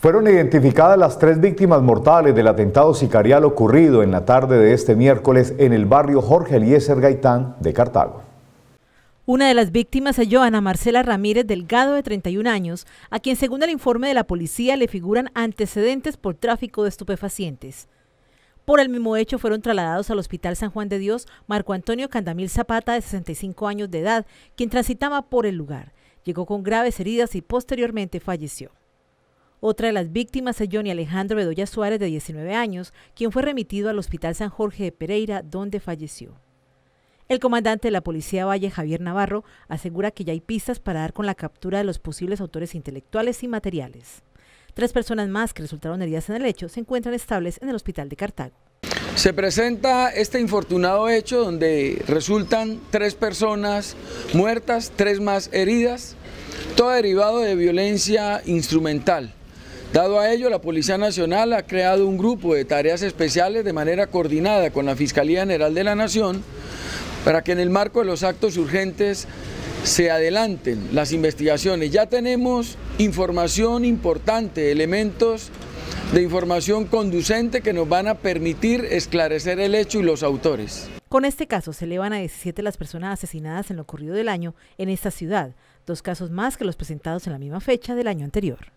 Fueron identificadas las tres víctimas mortales del atentado sicarial ocurrido en la tarde de este miércoles en el barrio Jorge Eliezer Gaitán de Cartago. Una de las víctimas es Joana Marcela Ramírez Delgado, de 31 años, a quien según el informe de la policía le figuran antecedentes por tráfico de estupefacientes. Por el mismo hecho fueron trasladados al Hospital San Juan de Dios Marco Antonio Candamil Zapata, de 65 años de edad, quien transitaba por el lugar. Llegó con graves heridas y posteriormente falleció. Otra de las víctimas es Johnny Alejandro Bedoya Suárez, de 19 años, quien fue remitido al Hospital San Jorge de Pereira, donde falleció. El comandante de la Policía Valle, Javier Navarro, asegura que ya hay pistas para dar con la captura de los posibles autores intelectuales y materiales. Tres personas más que resultaron heridas en el hecho se encuentran estables en el hospital de Cartago. Se presenta este infortunado hecho donde resultan tres personas muertas, tres más heridas, todo derivado de violencia instrumental. Dado a ello, la Policía Nacional ha creado un grupo de tareas especiales de manera coordinada con la Fiscalía General de la Nación para que en el marco de los actos urgentes se adelanten las investigaciones. Ya tenemos información importante, elementos de información conducente que nos van a permitir esclarecer el hecho y los autores. Con este caso se elevan a 17 las personas asesinadas en lo ocurrido del año en esta ciudad, dos casos más que los presentados en la misma fecha del año anterior.